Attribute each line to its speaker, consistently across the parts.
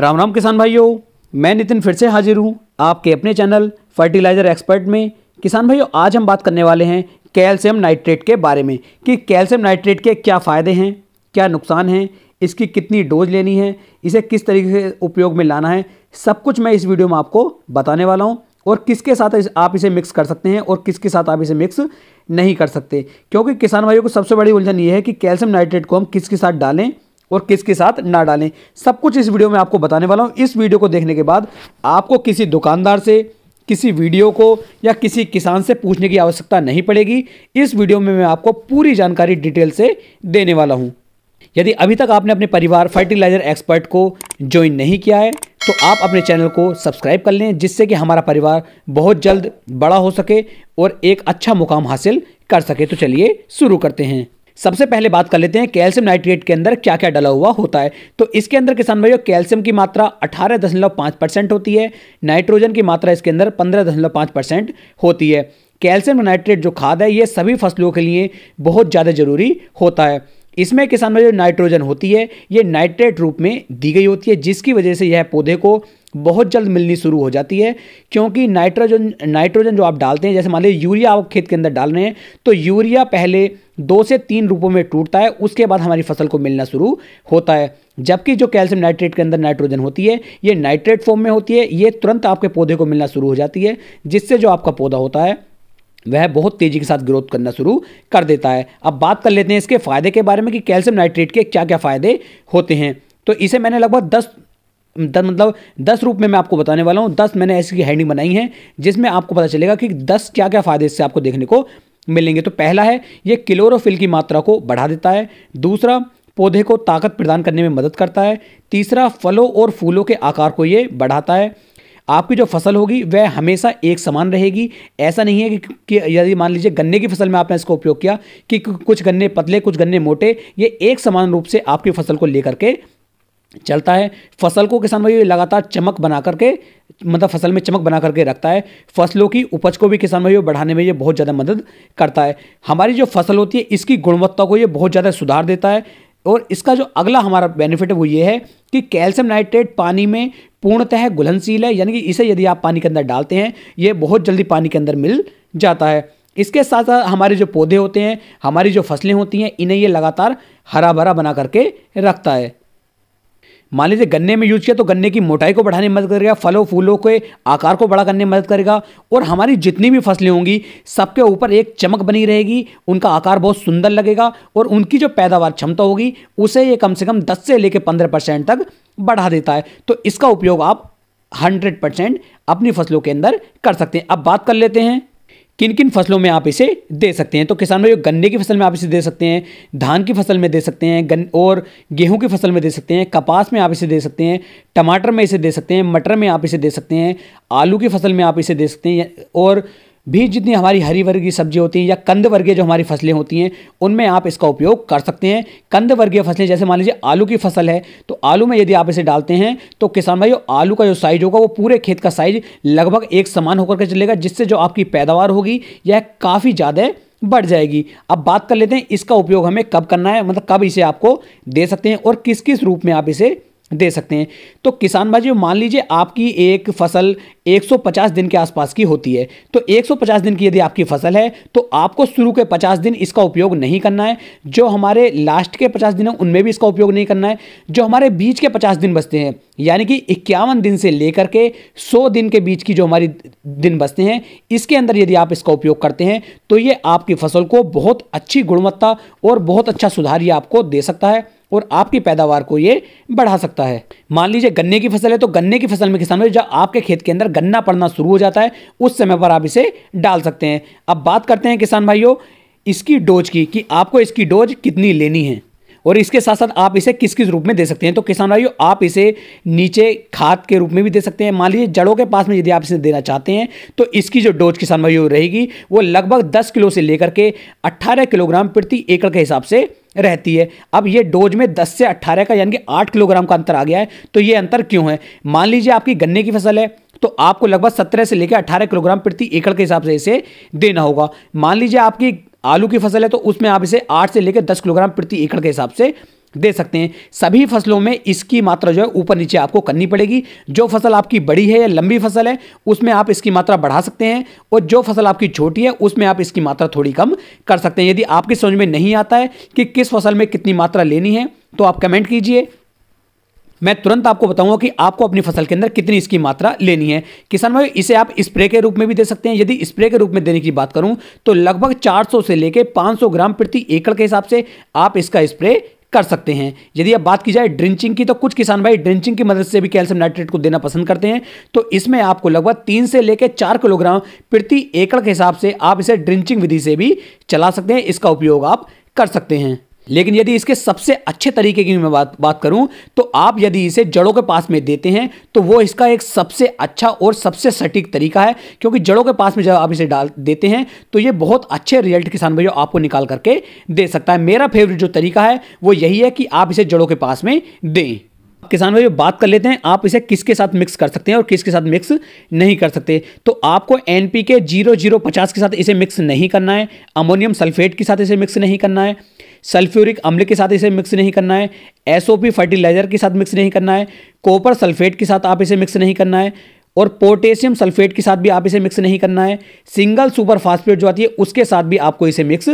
Speaker 1: राम राम किसान भाइयों मैं नितिन फिर से हाजिर हूँ आपके अपने चैनल फर्टिलाइज़र एक्सपर्ट में किसान भाइयों आज हम बात करने वाले हैं कैल्शियम नाइट्रेट के बारे में कि कैल्शियम नाइट्रेट के क्या फ़ायदे हैं क्या नुकसान हैं इसकी कितनी डोज लेनी है इसे किस तरीके से उपयोग में लाना है सब कुछ मैं इस वीडियो में आपको बताने वाला हूँ और किसके साथ इस, आप इसे मिक्स कर सकते हैं और किसके साथ आप इसे मिक्स नहीं कर सकते क्योंकि किसान भाइयों को सबसे बड़ी उलझन ये है कि कैल्शियम नाइट्रेट को हम किसके साथ डालें और किसके साथ ना डालें सब कुछ इस वीडियो में आपको बताने वाला हूँ इस वीडियो को देखने के बाद आपको किसी दुकानदार से किसी वीडियो को या किसी किसान से पूछने की आवश्यकता नहीं पड़ेगी इस वीडियो में मैं आपको पूरी जानकारी डिटेल से देने वाला हूँ यदि अभी तक आपने अपने परिवार फर्टिलाइज़र एक्सपर्ट को ज्वाइन नहीं किया है तो आप अपने चैनल को सब्सक्राइब कर लें जिससे कि हमारा परिवार बहुत जल्द बड़ा हो सके और एक अच्छा मुकाम हासिल कर सके तो चलिए शुरू करते हैं सबसे पहले बात कर लेते हैं कैल्शियम नाइट्रेट के अंदर क्या क्या डला हुआ होता है तो इसके अंदर किसान भाइयों कैल्शियम की मात्रा अठारह दशमलव पाँच परसेंट होती है नाइट्रोजन की मात्रा इसके अंदर पंद्रह दशमलव पाँच परसेंट होती है कैल्शियम नाइट्रेट जो खाद है ये सभी फसलों के लिए बहुत ज़्यादा ज़रूरी होता है इसमें किसान में जो नाइट्रोजन होती है ये नाइट्रेट रूप में दी गई होती है जिसकी वजह से यह पौधे को बहुत जल्द मिलनी शुरू हो जाती है क्योंकि नाइट्रोजन नाइट्रोजन जो आप डालते हैं जैसे मान लीजिए यूरिया आप खेत के अंदर डाल रहे हैं तो यूरिया पहले दो से तीन रूपों में टूटता है उसके बाद हमारी फसल को मिलना शुरू होता है जबकि जो कैल्शियम नाइट्रेट के अंदर नाइट्रोजन होती है ये नाइट्रेट फॉर्म में होती है ये तुरंत आपके पौधे को मिलना शुरू हो जाती है जिससे जो आपका पौधा होता है वह बहुत तेज़ी के साथ ग्रोथ करना शुरू कर देता है अब बात कर लेते हैं इसके फ़ायदे के बारे में कि कैल्शियम नाइट्रेट के क्या क्या फ़ायदे होते हैं तो इसे मैंने लगभग दस दस मतलब दस रूप में मैं आपको बताने वाला हूँ दस मैंने ऐसी हैंडिंग बनाई है जिसमें आपको पता चलेगा कि दस क्या क्या फ़ायदे इससे आपको देखने को मिलेंगे तो पहला है ये क्लोरोफिल की मात्रा को बढ़ा देता है दूसरा पौधे को ताकत प्रदान करने में मदद करता है तीसरा फलों और फूलों के आकार को ये बढ़ाता है आपकी जो फसल होगी वह हमेशा एक समान रहेगी ऐसा नहीं है कि, कि यदि मान लीजिए गन्ने की फसल में आपने इसका उपयोग किया कि कुछ गन्ने पतले कुछ गन्ने मोटे ये एक समान रूप से आपकी फसल को लेकर के चलता है फसल को किसान भाई लगातार चमक बना करके मतलब फसल में चमक बना करके रखता है फसलों की उपज को भी किसान भाइयों बढ़ाने में ये बहुत ज़्यादा मदद करता है हमारी जो फसल होती है इसकी गुणवत्ता को ये बहुत ज़्यादा सुधार देता है और इसका जो अगला हमारा बेनिफिट है वो ये है कि कैल्शियम नाइट्रेट पानी में पूर्णतः घुलनशील है यानी कि इसे यदि आप पानी के अंदर डालते हैं ये बहुत जल्दी पानी के अंदर मिल जाता है इसके साथ साथ हमारे जो पौधे होते हैं हमारी जो फसलें होती हैं इन्हें ये लगातार हरा भरा बना करके रखता है मान लीजिए गन्ने में यूज किया तो गन्ने की मोटाई को बढ़ाने में मदद करेगा फलों फूलों के आकार को बड़ा करने में मदद करेगा और हमारी जितनी भी फसलें होंगी सबके ऊपर एक चमक बनी रहेगी उनका आकार बहुत सुंदर लगेगा और उनकी जो पैदावार क्षमता होगी उसे ये कम से कम दस से लेकर पंद्रह परसेंट तक बढ़ा देता है तो इसका उपयोग आप हंड्रेड परसेंट अपनी फसलों के अंदर कर सकते हैं अब बात कर लेते हैं किन किन फसलों में आप इसे दे सकते हैं तो किसान भाई गन्ने की फसल में आप इसे दे सकते हैं धान की फसल में दे सकते हैं गन और गेहूं की फसल में दे सकते हैं कपास में आप इसे दे सकते हैं टमाटर में इसे दे सकते हैं मटर में आप इसे दे सकते हैं आलू की फसल में आप इसे दे सकते हैं और भी जितनी हमारी हरी वर्ग की सब्जी होती है या कंद वर्गीय जो हमारी फसलें होती हैं उनमें आप इसका उपयोग कर सकते हैं कंद वर्गीय फसलें जैसे मान लीजिए आलू की फसल है तो आलू में यदि आप इसे डालते हैं तो किसान भाई आलू का जो साइज होगा वो पूरे खेत का साइज लगभग एक समान होकर के चलेगा जिससे जो आपकी पैदावार होगी यह काफ़ी ज़्यादा बढ़ जाएगी अब बात कर लेते हैं इसका उपयोग हमें कब करना है मतलब कब इसे आपको दे सकते हैं और किस किस रूप में आप इसे दे सकते हैं तो किसान भाई मान लीजिए आपकी एक फसल 150 दिन के आसपास की होती है तो 150 दिन की यदि आपकी फसल है तो आपको शुरू के 50 दिन इसका उपयोग नहीं करना है जो हमारे लास्ट के 50 दिन हैं उनमें भी इसका उपयोग नहीं करना है जो हमारे बीच के 50 दिन बचते हैं यानी कि इक्यावन दिन से लेकर के 100 दिन के बीच की जो हमारी दिन बचते हैं इसके अंदर यदि आप इसका उपयोग करते हैं तो ये आपकी फसल को बहुत अच्छी गुणवत्ता और बहुत अच्छा सुधार ये आपको दे सकता है और आपकी पैदावार को ये बढ़ा सकता है मान लीजिए गन्ने की फसल है तो गन्ने की फसल में किसान जब आपके खेत के अंदर गन्ना पड़ना शुरू हो जाता है उस समय पर आप इसे डाल सकते हैं अब बात करते हैं किसान भाइयों इसकी डोज की कि आपको इसकी डोज कितनी लेनी है और इसके साथ साथ आप इसे किस किस रूप में दे सकते हैं तो किसान भाइयों आप इसे नीचे खाद के रूप में भी दे सकते हैं मान लीजिए जड़ों के पास में यदि आप इसे देना चाहते हैं तो इसकी जो डोज किसान भाइयों रहेगी वो लगभग दस किलो से लेकर के अट्ठारह किलोग्राम प्रति एकड़ के हिसाब से रहती है अब ये डोज में 10 से 18 का यानी कि 8 किलोग्राम का अंतर आ गया है तो ये अंतर क्यों है मान लीजिए आपकी गन्ने की फसल है तो आपको लगभग 17 से लेकर 18 किलोग्राम प्रति एकड़ के हिसाब से इसे देना होगा मान लीजिए आपकी आलू की फसल है तो उसमें आप इसे आठ से लेकर दस किलोग्राम प्रति एकड़ के हिसाब से दे सकते हैं सभी फसलों में इसकी मात्रा जो है ऊपर नीचे आपको करनी पड़ेगी जो फसल आपकी बड़ी है या लंबी फसल है उसमें आप इसकी मात्रा बढ़ा सकते हैं और जो फसल आपकी छोटी है उसमें आप इसकी मात्रा थोड़ी कम कर सकते हैं यदि आपकी समझ में नहीं आता है कि किस फसल में कितनी मात्रा लेनी है तो आप कमेंट कीजिए मैं तुरंत आपको बताऊंगा कि आपको अपनी फसल के अंदर कितनी इसकी मात्रा लेनी है किसान भाई इसे आप स्प्रे के रूप में भी दे सकते हैं यदि स्प्रे के रूप में देने की बात करूं तो लगभग 400 से लेकर 500 ग्राम प्रति एकड़ के हिसाब से आप इसका स्प्रे कर सकते हैं यदि अब बात की जाए ड्रिंचिंग की तो कुछ किसान भाई ड्रिंचिंग की मदद से भी कैल्शियम नाइट्रेट को देना पसंद करते हैं तो इसमें आपको लगभग तीन से लेकर चार किलोग्राम प्रति एकड़ के हिसाब से आप इसे ड्रिंचिंग विधि से भी चला सकते हैं इसका उपयोग आप कर सकते हैं लेकिन यदि इसके सबसे अच्छे तरीके की मैं बात बात करूं तो आप यदि इसे जड़ों के पास में देते हैं तो वो इसका एक सबसे अच्छा और सबसे सटीक तरीका है क्योंकि जड़ों के पास में जब आप इसे डाल देते हैं तो ये बहुत अच्छे रिजल्ट किसान भाइयों आपको निकाल करके दे सकता है मेरा फेवरेट जो तरीका है वो यही है कि आप इसे जड़ों के पास में दें किसान भाई बात कर लेते हैं आप इसे किसके साथ मिक्स कर सकते हैं और किसके साथ मिक्स नहीं कर सकते तो आपको एन पी के जीरो जीरो पचास के साथ इसे मिक्स नहीं करना है अमोनियम सल्फेट के साथ इसे मिक्स नहीं करना है सल्फ्यूरिक अम्ल के साथ इसे मिक्स नहीं करना है एस फर्टिलाइजर के साथ मिक्स नहीं करना है कॉपर सल्फेट के साथ आप इसे मिक्स नहीं करना है और पोटेशियम सल्फेट के साथ भी आप इसे मिक्स नहीं करना है सिंगल सुपर फास्फेट जो आती है उसके साथ भी आपको इसे मिक्स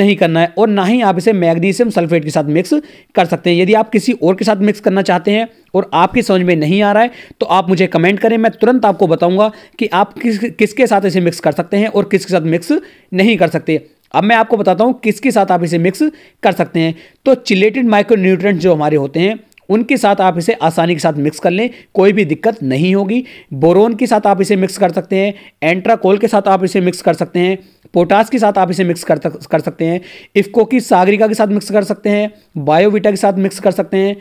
Speaker 1: नहीं करना है और ना ही आप इसे मैग्नीशियम सल्फेट के साथ मिक्स कर सकते हैं यदि आप किसी और के साथ मिक्स करना चाहते हैं और आपकी समझ में नहीं आ रहा है तो आप मुझे कमेंट करें मैं तुरंत आपको बताऊँगा कि आप किस किसके साथ इसे मिक्स कर सकते हैं और किसके साथ मिक्स नहीं कर सकते अब मैं आपको बताता हूँ किसके साथ आप इसे मिक्स कर सकते हैं तो चिलेटेड माइक्रो जो हमारे होते हैं उनके साथ आप इसे आसानी के साथ मिक्स कर लें कोई भी दिक्कत नहीं होगी बोरोन के साथ आप इसे मिक्स कर सकते हैं एंट्राकोल के साथ आप इसे मिक्स कर सकते हैं पोटास के साथ आप इसे मिक्स कर कर सकते हैं इफ्को की सागरिका के साथ मिक्स कर सकते हैं बायोविटा के साथ मिक्स कर सकते हैं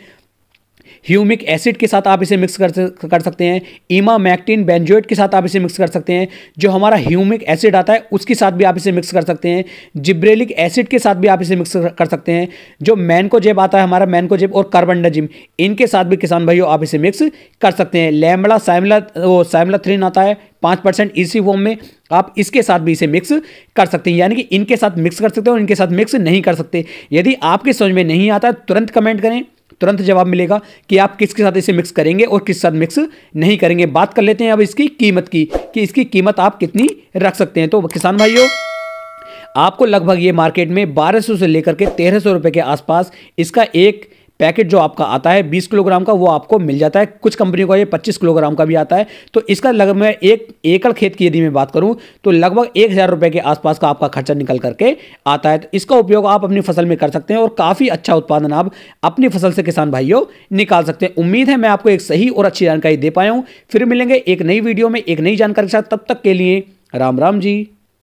Speaker 1: ह्यूमिक एसिड के साथ आप इसे मिक्स कर कर सकते हैं इमामैक्टिन बेंजोइट के साथ आप इसे मिक्स कर सकते हैं जो हमारा ह्यूमिक एसिड आता है उसके साथ भी आप इसे मिक्स कर सकते हैं जिब्रेलिक एसिड के साथ भी आप इसे मिक्स कर सकते हैं जो मैनकोजेब आता है हमारा मैनकोजेब और कार्बनडाजिम इनके साथ भी किसान भाइयों आप इसे मिक्स कर सकते हैं लेमड़ा साइमला वो साइमला थ्रीन आता है पाँच परसेंट इसी फॉर्म में आप इसके साथ भी इसे मिक्स कर सकते हैं यानी कि इनके साथ मिक्स कर सकते हो और इनके साथ मिक्स नहीं कर सकते यदि आपके समझ में नहीं आता तुरंत कमेंट करें तुरंत जवाब मिलेगा कि आप किसके साथ इसे मिक्स करेंगे और किस साथ मिक्स नहीं करेंगे बात कर लेते हैं अब इसकी कीमत की कि इसकी कीमत आप कितनी रख सकते हैं तो किसान भाइयों आपको लगभग ये मार्केट में 1200 से लेकर के 1300 रुपए के आसपास इसका एक पैकेट जो आपका आता है बीस किलोग्राम का वो आपको मिल जाता है कुछ कंपनियों का ये पच्चीस किलोग्राम का भी आता है तो इसका लगभग मैं एक एकड़ खेत की यदि मैं बात करूँ तो लगभग एक हज़ार रुपये के आसपास का आपका खर्चा निकल करके आता है तो इसका उपयोग आप अपनी फसल में कर सकते हैं और काफ़ी अच्छा उत्पादन आप अपनी फसल से किसान भाइयों निकाल सकते हैं उम्मीद है मैं आपको एक सही और अच्छी जानकारी दे पाया हूँ फिर मिलेंगे एक नई वीडियो में एक नई जानकारी के साथ तब तक के लिए राम राम जी